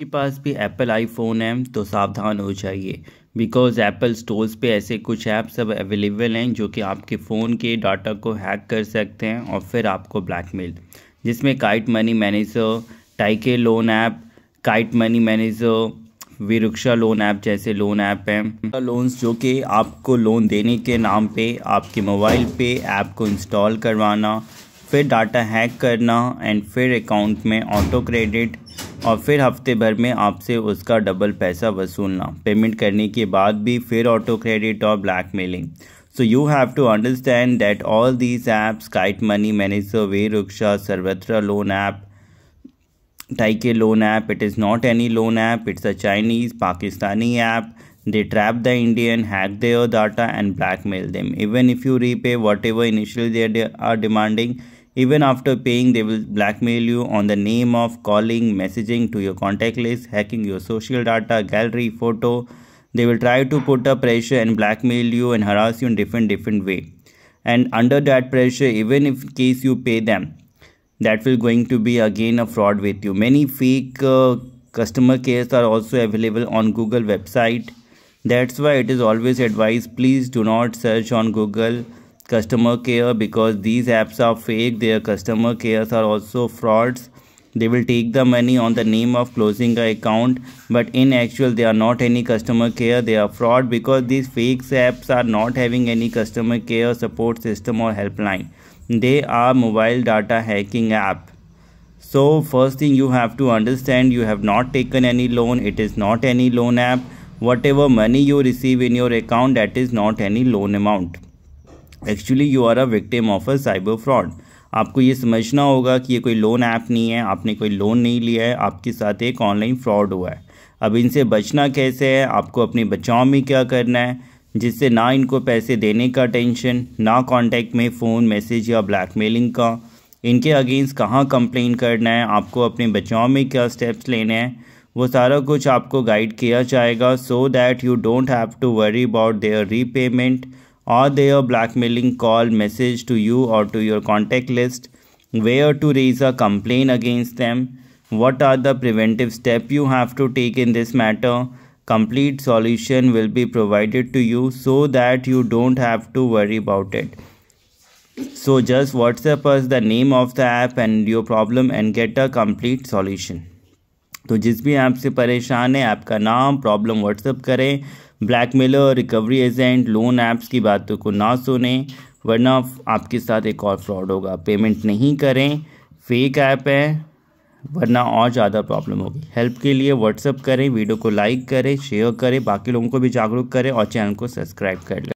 के पास भी Apple iPhone है तो सावधान हो जाइए बिकॉज़ एप्पल स्टोर्स पे ऐसे कुछ ऐप्स अब अवेलेबल हैं जो कि आपके फ़ोन के डाटा को हैक कर सकते हैं और फिर आपको ब्लैकमेल जिसमें काइट मनी मैनेजर टाइके loan app Kite money manager विरुक्षा लोन ऐप जैसे लोन ऐप हैं लोन्स जो कि आपको लोन देने के नाम पे आपके मोबाइल पे ऐप को इंस्टॉल करवाना फिर डाटा हैक करना एंड फिर अकाउंट में ऑटो क्रेडिट और फिर हफ्ते भर में आपसे उसका डबल पैसा वसूलना पेमेंट करने के बाद भी फिर ऑटो क्रेडिट और blackmailing so you have to understand that all these apps Kite money manager वे रुक्शा सर्वत्र लोन ऐप टाइके loan app it is not any loan app it's a Chinese Pakistani app They trap the Indian, hack their data, and blackmail them even if you repay whatever they are demanding Even after paying, they will blackmail you on the name of calling, messaging to your contact list, hacking your social data, gallery, photo. They will try to put a pressure and blackmail you and harass you in different different way. And under that pressure, even if in case you pay them, that will going to be again a fraud with you. Many fake uh, customer cares are also available on Google website. That's why it is always advised please do not search on Google customer care because these apps are fake their customer cares are also frauds they will take the money on the name of closing the account but in actual they are not any customer care they are fraud because these fake apps are not having any customer care support system or helpline they are mobile data hacking app so first thing you have to understand you have not taken any loan it is not any loan app whatever money you receive in your account that is not any loan amount actually you are a victim of a cyber fraud आपको ये समझना होगा कि ये कोई loan app नहीं है आपने कोई लोन नहीं लिया है आपके साथ एक ऑनलाइन फ्रॉड हुआ है अब इनसे बचना कैसे है आपको अपने बचाव में क्या करना है जिससे ना इनको पैसे देने का टेंशन ना कांटेक्ट में फ़ोन मैसेज या ब्लैकमेलिंग का इनके अगेंस्ट कहाँ कंप्लेन करना है आपको अपने बचाव में क्या स्टेप्स लेने हैं वो सारा कुछ आपको गाइड किया जाएगा so that you don't have to worry about their repayment or their blackmailing call message to you or to your contact list, where to raise a complaint against them, what are the preventive steps you have to take in this matter. Complete solution will be provided to you so that you don't have to worry about it. So just WhatsApp us the name of the app and your problem and get a complete solution. तो जिस भी app से परेशान है आपका नाम problem WhatsApp करें blackmailer recovery agent loan apps की बातों को ना सुने वरना आपके साथ एक और फ्रॉड होगा पेमेंट नहीं करें फेक ऐप है वरना और ज़्यादा प्रॉब्लम होगी हेल्प के लिए व्हाट्सअप करें वीडियो को लाइक करें शेयर करें बाकी लोगों को भी जागरूक करें और चैनल को सब्सक्राइब कर लें